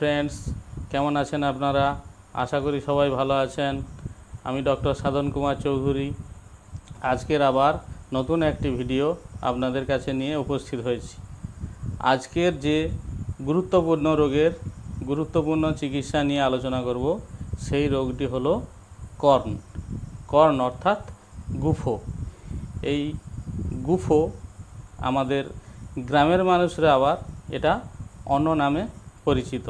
friends কেমন আছেন আপনারা আশা করি সবাই ভালো আছেন আমি ডক্টর সাধন কুমার চৌধুরী আজকের আবার নতুন একটি ভিডিও আপনাদের কাছে নিয়ে উপস্থিত হয়েছি আজকের যে গুরুত্বপূর্ণ রোগের গুরুত্বপূর্ণ চিকিৎসা নিয়ে আলোচনা করব সেই রোগটি হলো কর্ন কর্ন অর্থাৎ গুফো এই গুফো আমাদের গ্রামের মানুষরা আবার এটা অন্য নামে পরিচিত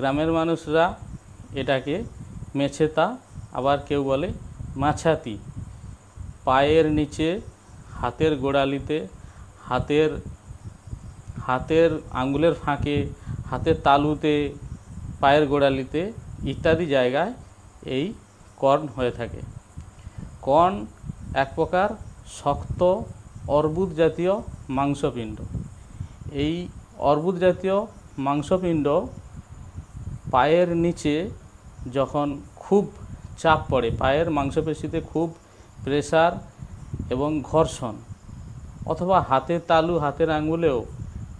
গ্রামের মানুষরা এটাকে মেছেতা আবার কেউ বলে মাছাতি পায়ের নিচে হাতের গোড়ালিতে হাতের হাতের আঙ্গুলের ফাঁকে হাতের তালুতে পায়ের গোড়ালিতে ইত্যাদি জায়গায় এই কর্ণ হয়ে থাকে কর্ণ এক প্রকার শক্ত অর্বুদ জাতীয় মাংসপিণ্ড এই অর্বুদ জাতীয় মাংসপিণ্ড পায়ের নিচে যখন খুব চাপ পড়ে পায়ের মাংসপেশিতে খুব প্রেসার এবং ঘর্ষণ অথবা হাতের তালু হাতের আঙুলেও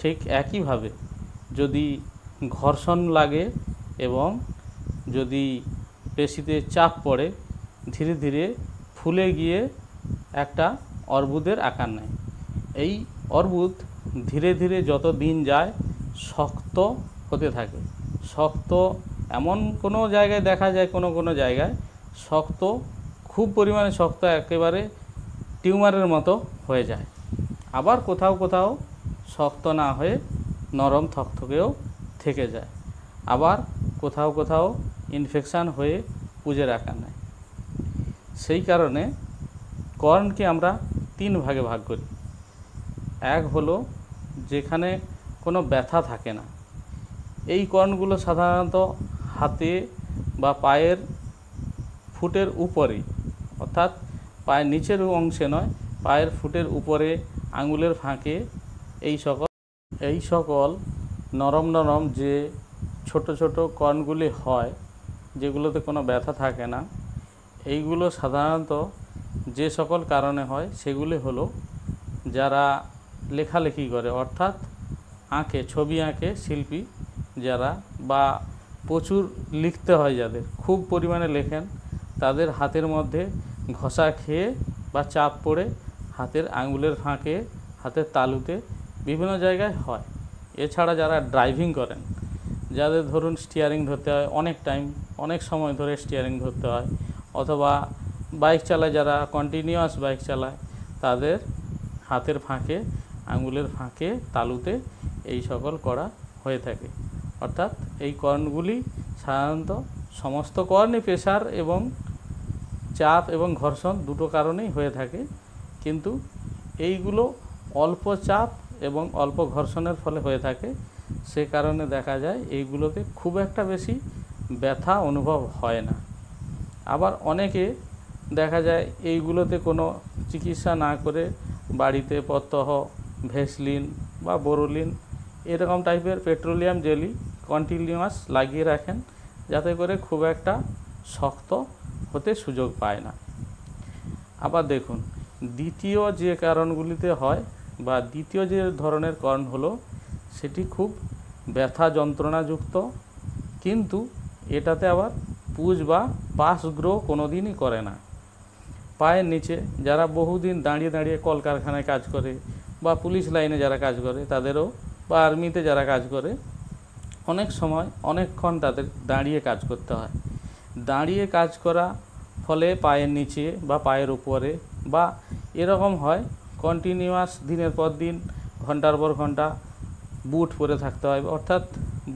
ঠিক একইভাবে যদি ঘর্ষণ লাগে এবং যদি পেশিতে চাপ পড়ে ধীরে ধীরে ফুলে গিয়ে একটা অর্বুদের আকার নেয় এই অর্বুদ ধীরে ধীরে যত দিন যায় শক্ত হতে থাকে শক্ত এমন কোনো জায়গায় দেখা যায় কোনো কোনো জায়গায় শক্ত খুব পরিমাণে শক্ত একেবারে টিউমারের মতো হয়ে যায় আবার কোথাও কোথাও শক্ত না হয়ে নরম থকথকেও থেকে যায় আবার কোথাও কোথাও ইনফেকশান হয়ে পুজে রাখা নেয় সেই কারণে কর্নকে আমরা তিন ভাগে ভাগ করি এক হলো যেখানে কোনো ব্যথা থাকে না এই কর্ণগুলো সাধারণত হাতে বা পায়ের ফুটের উপরে অর্থাৎ পায়ের নিচের অংশে নয় পায়ের ফুটের উপরে আঙুলের ফাঁকে এই সকল এই সকল নরম নরম যে ছোট ছোট কর্ণগুলি হয় যেগুলোতে কোনো ব্যথা থাকে না এইগুলো সাধারণত যে সকল কারণে হয় সেগুলি হলো যারা লেখালেখি করে অর্থাৎ আঁকে ছবি আঁকে শিল্পী যারা বা প্রচুর লিখতে হয় যাদের খুব পরিমাণে লেখেন তাদের হাতের মধ্যে ঘষা খেয়ে বা চাপ পড়ে হাতের আঙুলের ফাঁকে হাতের তালুতে বিভিন্ন জায়গায় হয় এছাড়া যারা ড্রাইভিং করেন যাদের ধরুন স্টিয়ারিং ধরতে হয় অনেক টাইম অনেক সময় ধরে স্টিয়ারিং ধরতে হয় অথবা বাইক চালায় যারা কন্টিনিউয়াস বাইক চালায় তাদের হাতের ফাঁকে আঙুলের ফাঁকে তালুতে এই সকল করা হয়ে থাকে অর্থাৎ এই কর্ণগুলি সাধারণত সমস্ত কর্ণে প্রেশার এবং চাপ এবং ঘর্ষণ দুটো কারণেই হয়ে থাকে কিন্তু এইগুলো অল্প চাপ এবং অল্প ঘর্ষণের ফলে হয়ে থাকে সে কারণে দেখা যায় এইগুলোতে খুব একটা বেশি ব্যথা অনুভব হয় না আবার অনেকে দেখা যায় এইগুলোতে কোনো চিকিৎসা না করে বাড়িতে প্রত্যহ ভেসলিন বা বোরোলিন এরকম টাইপের পেট্রোলিয়াম জেলি কন্টিনিউয়াস লাগিয়ে রাখেন যাতে করে খুব একটা শক্ত হতে সুযোগ পায় না আবার দেখুন দ্বিতীয় যে কারণগুলিতে হয় বা দ্বিতীয় যে ধরনের কারণ হলো সেটি খুব ব্যথা যন্ত্রণাযুক্ত কিন্তু এটাতে আবার পুজ বা পাশ গ্রো কোনো দিনই করে না পায়ের নিচে যারা বহুদিন দাঁড়িয়ে দাঁড়িয়ে কলকারখানায় কাজ করে বা পুলিশ লাইনে যারা কাজ করে তাদেরও বা আর্মিতে যারা কাজ করে অনেক সময় অনেকক্ষণ তাদের দাঁড়িয়ে কাজ করতে হয় দাঁড়িয়ে কাজ করা ফলে পায়ের নিচে বা পায়ের উপরে বা এরকম হয় কন্টিনিউয়াস দিনের পর দিন ঘন্টার পর ঘন্টা বুট পরে থাকতে হয় অর্থাৎ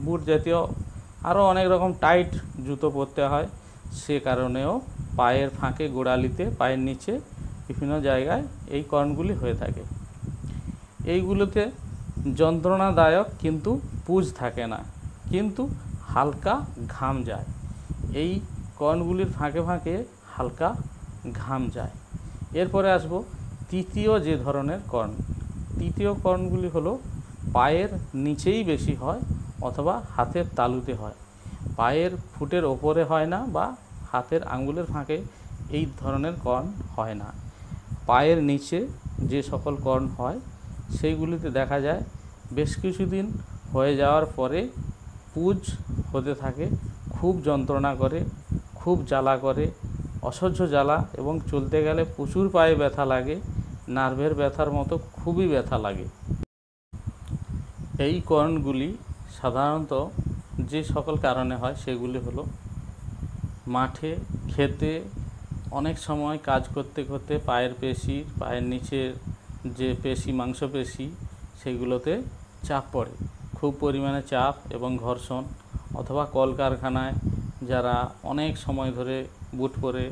বুট জাতীয় আরও অনেক রকম টাইট জুতো পরতে হয় সে কারণেও পায়ের ফাঁকে গোড়ালিতে পায়ের নিচে বিভিন্ন জায়গায় এই কর্ণগুলি হয়ে থাকে এইগুলোতে যন্ত্রণাদায়ক কিন্তু পুজ থাকে না কিন্তু হালকা ঘাম যায় এই কর্ণগুলির ফাঁকে ফাঁকে হালকা ঘাম যায় এরপরে আসব তৃতীয় যে ধরনের কর্ণ তৃতীয় কর্ণগুলি হলো পায়ের নিচেই বেশি হয় অথবা হাতের তালুতে হয় পায়ের ফুটের ওপরে হয় না বা হাতের আঙ্গুলের ফাঁকে এই ধরনের কর্ণ হয় না পায়ের নিচে যে সকল কর্ণ হয় সেইগুলিতে দেখা যায় বেশ কিছুদিন হয়ে যাওয়ার পরে পুজ হতে থাকে খুব যন্ত্রণা করে খুব জ্বালা করে অসহ্য জ্বালা এবং চলতে গেলে প্রচুর পায়ে ব্যথা লাগে নার্ভের ব্যথার মতো খুবই ব্যথা লাগে এই করণগুলি সাধারণত যে সকল কারণে হয় সেগুলি হলো মাঠে খেতে অনেক সময় কাজ করতে করতে পায়ের পেশির পায়ের নিচের যে পেশি মাংসপেশি সেগুলোতে চাপ পড়ে খুব পরিমাণে চাপ এবং ঘর্ষণ অথবা কলকারখানায় যারা অনেক সময় ধরে বুট পরে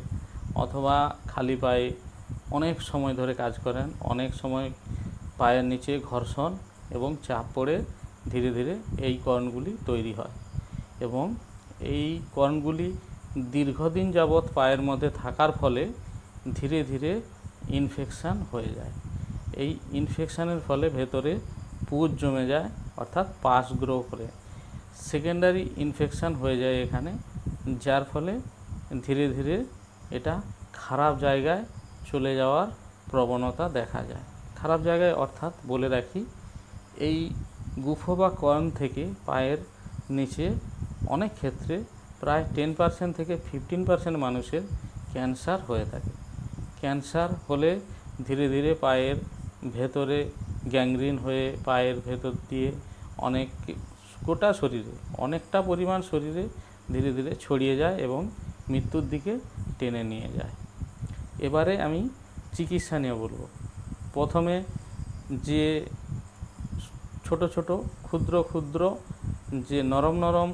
অথবা খালি পায়ে অনেক সময় ধরে কাজ করেন অনেক সময় পায়ের নিচে ঘর্ষণ এবং চাপ পড়ে ধীরে ধীরে এই কর্ণগুলি তৈরি হয় এবং এই কর্ণগুলি দীর্ঘদিন যাবৎ পায়ের মধ্যে থাকার ফলে ধীরে ধীরে ইনফেকশান হয়ে যায় এই ইনফেকশানের ফলে ভেতরে পুজ জমে যায় অর্থাৎ পাস গ্রো করে সেকেন্ডারি ইনফেকশান হয়ে যায় এখানে যার ফলে ধীরে ধীরে এটা খারাপ জায়গায় চলে যাওয়ার প্রবণতা দেখা যায় খারাপ জায়গায় অর্থাৎ বলে রাখি এই গুফো বা কর্ন থেকে পায়ের নিচে অনেক ক্ষেত্রে প্রায় টেন পার্সেন্ট থেকে ফিফটিন পার্সেন্ট মানুষের ক্যান্সার হয়ে থাকে ক্যান্সার হলে ধীরে ধীরে পায়ের ভেতরে গ্যাংগ্রিন হয়ে পায়ের ভেতর দিয়ে অনেক গোটা শরীরে অনেকটা পরিমাণ শরীরে ধীরে ধীরে ছড়িয়ে যায় এবং মৃত্যুর দিকে টেনে নিয়ে যায় এবারে আমি চিকিৎসা নিয়ে বলবো প্রথমে যে ছোট ছোট ক্ষুদ্র ক্ষুদ্র যে নরম নরম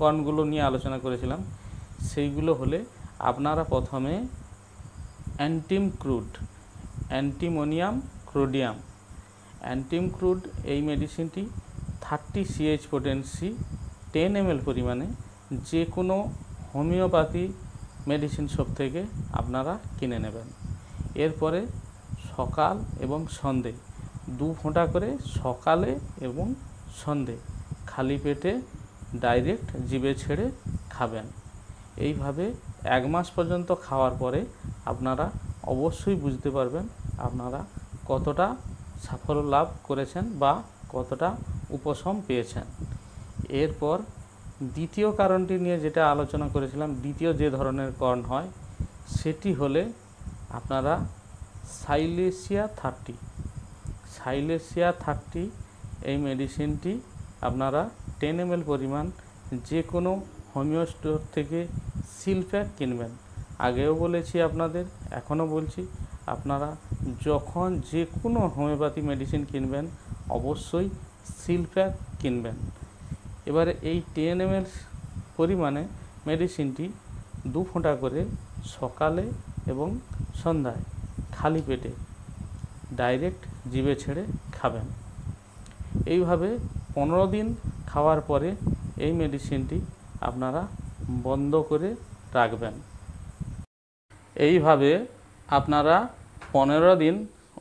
কণগুলো নিয়ে আলোচনা করেছিলাম সেইগুলো হলে আপনারা প্রথমে antim crud antimonium crudum antim crud এই মেডিসিনটি thirty CH potency ten ML পরিমাণে যে কোনো হোমিওপ্যাথি মেডিসিন শপ থেকে আপনারা কিনে নেবেন এরপরে সকাল এবং সন্ধে দু ফোঁটা করে সকালে এবং সন্ধে খালি পেটে ডাইরেক্ট জিবে ছেড়ে খাবেন এইভাবে এক মাস পর্যন্ত খাওয়ার পরে আপনারা অবশ্যই বুঝতে পারবেন আপনারা কতটা সাফল্য লাভ করেছেন বা কতটা উপশম পেয়েছেন এরপর দ্বিতীয় কারণটি নিয়ে যেটা আলোচনা করেছিলাম দ্বিতীয় যে ধরনের কর্ণ হয় সেটি হলে আপনারা সাইলেসিয়া থার্টি সাইলেসিয়া থার্টি এই মেডিসিনটি আপনারা টেন এম পরিমাণ যে কোনো হোমিও স্টোর থেকে সিল প্যাক কিনবেন আগেও বলেছি আপনাদের এখনও বলছি আপনারা যখন যে কোনো হোমিওপ্যাথি মেডিসিন কিনবেন অবশ্যই সিল প্যাক কিনবেন এবারে এই টেন এম পরিমাণে মেডিসিনটি দু ফোঁটা করে সকালে এবং সন্ধ্যায় খালি পেটে ডাইরেক্ট জিভে ছেড়ে খাবেন এইভাবে পনেরো দিন খাওয়ার পরে এই মেডিসিনটি আপনারা বন্ধ করে রাখবেন এইভাবে আপনারা পনেরো দিন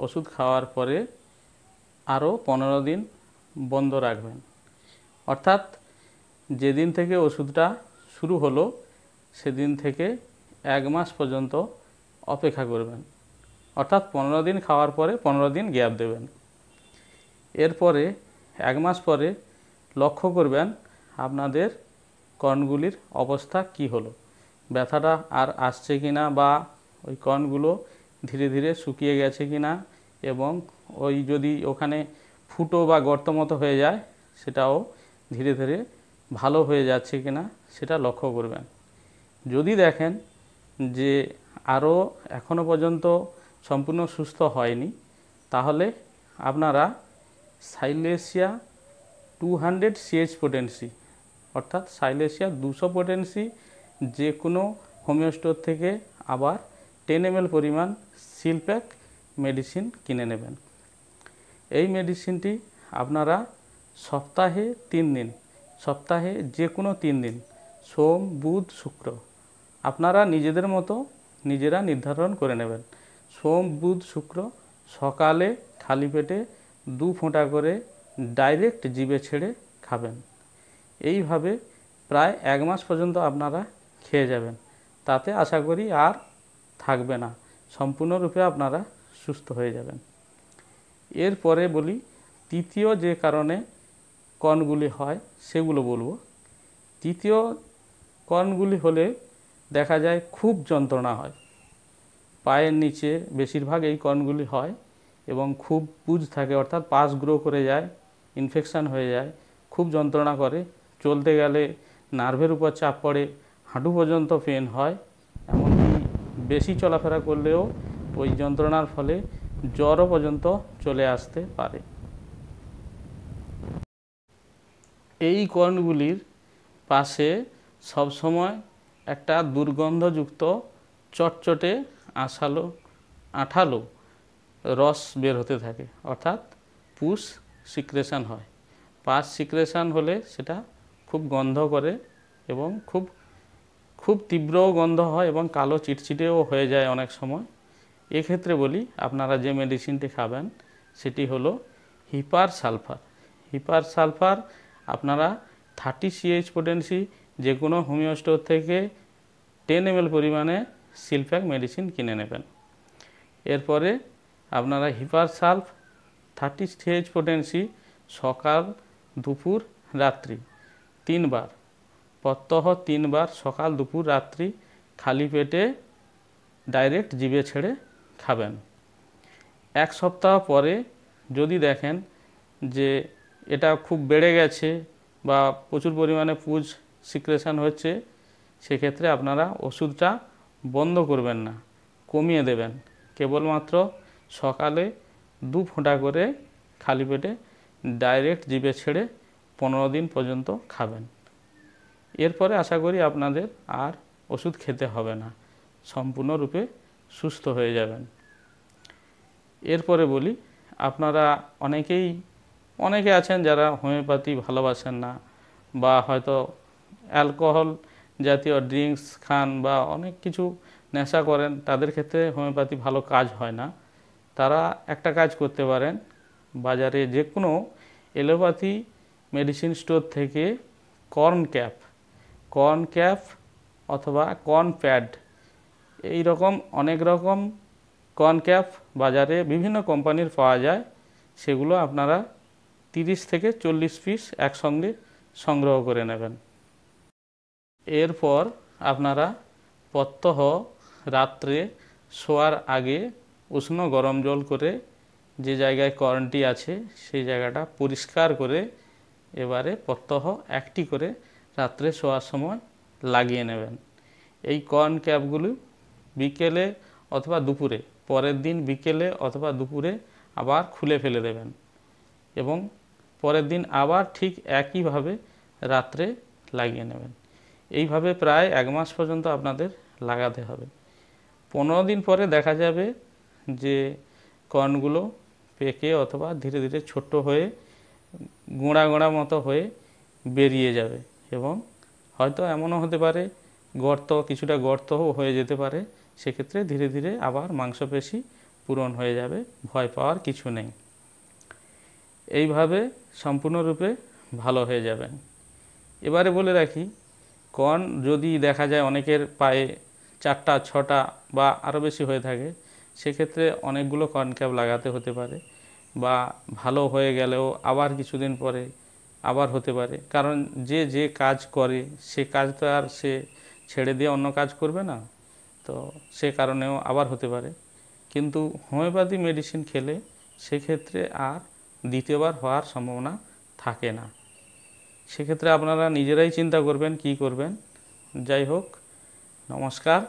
ওষুধ খাওয়ার পরে আরও পনেরো দিন বন্ধ রাখবেন অর্থাৎ যেদিন থেকে ওষুধটা শুরু হলো সেদিন থেকে এক মাস পর্যন্ত অপেক্ষা করবেন অর্থাৎ পনেরো দিন খাওয়ার পরে পনেরো দিন গ্যাপ দেবেন এরপরে এক মাস পরে লক্ষ্য করবেন আপনাদের কর্ণগুলির অবস্থা কি হলো ব্যথাটা আর আসছে কিনা বা ওই কর্ণগুলো ধীরে ধীরে শুকিয়ে গেছে কিনা না এবং ওই যদি ওখানে ফুটো বা গর্ত মতো হয়ে যায় সেটাও ধীরে ধীরে ভালো হয়ে যাচ্ছে কিনা সেটা লক্ষ্য করবেন যদি দেখেন যে আরও এখনও পর্যন্ত সম্পূর্ণ সুস্থ হয়নি তাহলে আপনারা silicea two hundred CH potency অর্থাৎ সাইলেসিয়া দুশো পোটেন্সি যে কোনো হোমিওস্টোর থেকে আবার টেন এম পরিমাণ সিলপ্যাক মেডিসিন কিনে নেবেন এই মেডিসিনটি আপনারা সপ্তাহে তিন দিন সপ্তাহে যে কোনো তিন দিন সোম বুধ শুক্র আপনারা নিজেদের মতো নিজেরা নির্ধারণ করে নেবেন সোম বুধ শুক্র সকালে খালি পেটে দু ফোঁটা করে ডাইরেক্ট জিবে ছেড়ে খাবেন এইভাবে প্রায় এক মাস পর্যন্ত আপনারা খেয়ে যাবেন তাতে আশা করি আর থাকবে না সম্পূর্ণরূপে আপনারা সুস্থ হয়ে যাবেন এরপরে বলি তৃতীয় যে কারণে কণগুলি হয় সেগুলো বলবো তৃতীয় কণগুলি হলে দেখা যায় খুব যন্ত্রণা হয় পায়ের নিচে বেশিরভাগ এই কণগুলি হয় এবং খুব পুজ থাকে অর্থাৎ পাস গ্রো করে যায় ইনফেকশান হয়ে যায় খুব যন্ত্রণা করে চলতে গেলে নার্ভের উপর চাপ পড়ে হাঁটু পর্যন্ত পেন হয় এমনকি বেশি চলাফেরা করলেও ওই যন্ত্রণার ফলে জ্বরও পর্যন্ত চলে আসতে পারে এই কর্ণগুলির পাশে সবসময় একটা দুর্গন্ধযুক্ত চটচটে আশালো আঠালো রস বের হতে থাকে অর্থাৎ পুষ সিক্রেশান হয় পাস সিক্রেশান হলে সেটা খুব গন্ধ করে এবং খুব খুব তীব্রও গন্ধ হয় এবং কালো চিটচিটেও হয়ে যায় অনেক সময় এক্ষেত্রে বলি আপনারা যে মেডিসিনটি খাবেন সেটি হলো হিপার সালফার হিপার সালফার আপনারা থার্টি সিএইচ পোটেন্সি যে কোনো হোমিওস্টোর থেকে টেন এম পরিমাণে সিলফ্যাক মেডিসিন কিনে নেবেন এরপরে আপনারা hepar sulph thirty CH potency সকাল দুপুর রাত্রি তিনবার প্রত্যহ তিনবার সকাল দুপুর রাত্রি খালি পেটে ডাইরেক্ট জিভে ছেড়ে খাবেন এক সপ্তাহ পরে যদি দেখেন যে এটা খুব বেড়ে গেছে বা প্রচুর পরিমাণে পুজ সিক্রেশন হচ্ছে সেক্ষেত্রে আপনারা ওষুধটা বন্ধ করবেন না কমিয়ে দেবেন কেবলমাত্র সকালে দু ফোঁটা করে খালি পেটে ডাইরেক্ট জিভে ছেড়ে পনেরো দিন পর্যন্ত খাবেন এরপরে আশা করি আপনাদের আর ওষুধ খেতে হবে না সম্পূর্ণরূপে সুস্থ হয়ে যাবেন এরপরে বলি আপনারা অনেকেই অনেকে আছেন যারা হোমিওপ্যাথি ভালোবাসেন না বা হয়তো অ্যালকোহল জাতীয় ড্রিঙ্কস খান বা অনেক কিছু নেশা করেন তাদের ক্ষেত্রে হোমিওপ্যাথি ভালো কাজ হয় না তারা একটা কাজ করতে পারেন বাজারে যে কোনো এলোপ্যাথি মেডিসিন স্টোর থেকে কর্ন ক্যাপ কর্ন ক্যাপ অথবা কর্ন প্যাড এই রকম অনেক রকম কনক্যাপ বাজারে বিভিন্ন কোম্পানির পাওয়া যায় সেগুলো আপনারা 30 থেকে চল্লিশ পিস একসঙ্গে সংগ্রহ করে নেবেন এরপর আপনারা প্রত্যহ রাত্রে শোয়ার আগে উষ্ণ গরম জল করে যে জায়গায় কর্নটি আছে সেই জায়গাটা পরিষ্কার করে এবারে প্রত্যহ একটি করে রাত্রে শোয়ার সময় লাগিয়ে নেবেন এই কর্ন ক্যাপগুলি বিকেলে অথবা দুপুরে পরের দিন বিকেলে অথবা দুপুরে আবার খুলে ফেলে দেবেন এবং পরের দিন আবার ঠিক একইভাবে রাত্রে লাগিয়ে নেবেন এইভাবে প্রায় এক মাস পর্যন্ত আপনাদের লাগাতে হবে পনেরো দিন পরে দেখা যাবে যে কর্নগুলো পেকে অথবা ধীরে ধীরে ছোট হয়ে গোঁড়া গোঁড়া মতো হয়ে বেরিয়ে যাবে এবং হয়তো এমনও হতে পারে গর্ত কিছুটা গর্তও হয়ে যেতে পারে সেক্ষেত্রে ধীরে ধীরে আবার মাংসপেশি পূরণ হয়ে যাবে ভয় পাওয়ার কিছু নেই এইভাবে সম্পূর্ণরূপে ভালো হয়ে যাবেন এবারে বলে রাখি কর্ন যদি দেখা যায় অনেকের পায়ে চারটা ছটা বা আরও বেশি হয়ে থাকে সেক্ষেত্রে অনেকগুলো কর্ন ক্যাপ লাগাতে হতে পারে বা ভালো হয়ে গেলেও আবার কিছুদিন পরে আবার হতে পারে কারণ যে যে কাজ করে সে কাজ তো আর সে ছেড়ে দিয়ে অন্য কাজ করবে না তো সে কারণেও আবার হতে পারে কিন্তু হোমিওপ্যাথি মেডিসিন খেলে সেক্ষেত্রে আর দ্বিতীয়বার হওয়ার সম্ভাবনা থাকে না সেক্ষেত্রে আপনারা নিজেরাই চিন্তা করবেন কি করবেন যাই হোক নমস্কার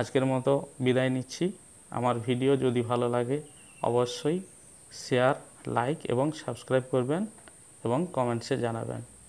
আজকের মতো বিদায় নিচ্ছি আমার ভিডিও যদি ভালো লাগে অবশ্যই শেয়ার লাইক এবং সাবস্ক্রাইব করবেন এবং কমেন্টসে জানাবেন